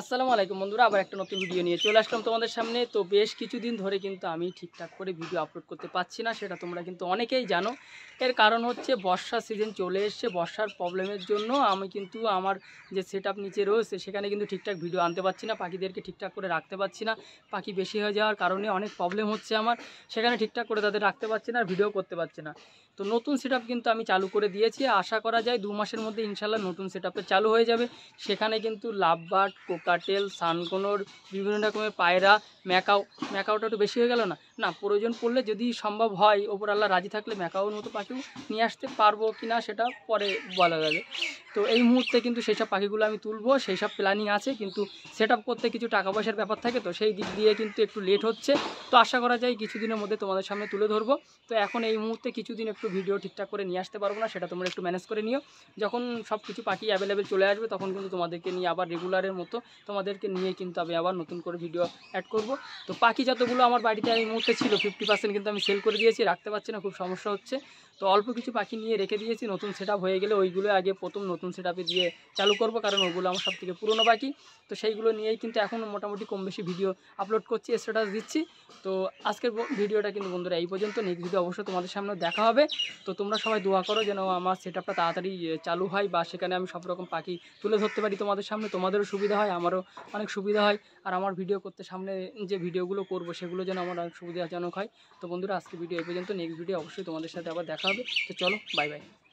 আসসালামু আলাইকুম বন্ধুরা আবার একটা নতুন ভিডিও নিয়ে চলে আসলাম তোমাদের সামনে তো বেশ কিছুদিন ধরে কিন্তু আমি ঠিকঠাক করে ভিডিও আপলোড করতে পারছি না সেটা তোমরা কিন্তু অনেকেই জানো এর কারণ হচ্ছে বর্ষা সিজন চলে এসছে বর্ষার প্রবলেমের জন্য আমি কিন্তু আমার যে সেট নিচে রয়েছে সেখানে কিন্তু ঠিকঠাক ভিডিও আনতে পারছি না পাখিদেরকে ঠিকঠাক করে রাখতে পারছি না পাখি বেশি হয়ে যাওয়ার কারণে অনেক প্রবলেম হচ্ছে আমার সেখানে ঠিকঠাক করে তাদের রাখতে পারছি না আর ভিডিও করতে পারছি না তো নতুন সেট কিন্তু আমি চালু করে দিয়েছি আশা করা যায় দু মাসের মধ্যে ইনশাল্লাহ নতুন সেট চালু হয়ে যাবে সেখানে কিন্তু লাভবার্ড কোকাটেল সানকোনোর বিভিন্ন রকমের পায়রা ম্যাকাও ম্যাকাওটা একটু বেশি হয়ে গেল না না প্রয়োজন পড়লে যদি সম্ভব হয় ওপর আল্লাহ রাজি থাকলে ম্যাকাওর মতো পাখি পাখিও নিয়ে আসতে পারবো কি না সেটা পরে বলা যাবে তো এই মুহূর্তে কিন্তু সেই সব পাখিগুলো আমি তুলবো সেই সব প্ল্যানিং আছে কিন্তু সেট করতে কিছু টাকা পয়সার ব্যাপার থাকে তো সেই দিক দিয়ে কিন্তু একটু লেট হচ্ছে তো আশা করা যায় কিছুদিনের মধ্যে তোমাদের সামনে তুলে ধরবো তো এখন এই মুহূর্তে কিছুদিন একটু ভিডিও ঠিকঠাক করে নিয়ে আসতে পারবো না সেটা তোমরা একটু ম্যানেজ করে নিও যখন সব কিছু পাখি অ্যাভেলেবেল চলে আসবে তখন কিন্তু তোমাদেরকে নিয়ে আবার রেগুলারের মতো তোমাদেরকে নিয়ে কিন্তু আমি আবার নতুন করে ভিডিও অ্যাড করব তো পাখি যতগুলো আমার বাড়িতে এই মুহূর্তে ছিল ফিফটি পার্সেন্ট কিন্তু আমি সেল করে দিয়েছি রাখতে পারছি না খুব সমস্যা হচ্ছে তো অল্প কিছু পাখি নিয়ে রেখে দিয়েছি নতুন সেট হয়ে গেলে ওইগুলো আগে প্রথম নতুন নতুন সেট দিয়ে চালু করবো কারণ ওগুলো আমার সবথেকে পুরনো বাকি তো সেইগুলো নিয়েই কিন্তু এখন মোটামুটি কম বেশি ভিডিও আপলোড করছি স্ট্যাটাস দিচ্ছি তো আজকের ভিডিওটা কিন্তু বন্ধুরা এই পর্যন্ত নেক্সট ভিডিও অবশ্যই তোমাদের সামনে দেখা হবে তো তোমরা সবাই দোয়া করো যেন আমার সেট আপটা তাড়াতাড়ি চালু হয় বা সেখানে আমি সব রকম পাখি তুলে ধরতে পারি তোমাদের সামনে তোমাদেরও সুবিধা হয় আমারও অনেক সুবিধা হয় আর আমার ভিডিও করতে সামনে যে ভিডিওগুলো করবো সেগুলো যেন আমার অনেক সুবিধাজনক হয় তো বন্ধুরা আজকে ভিডিও এই পর্যন্ত নেক্সট ভিডিও অবশ্যই তোমাদের সাথে আবার দেখা হবে তো চলো বাই বাই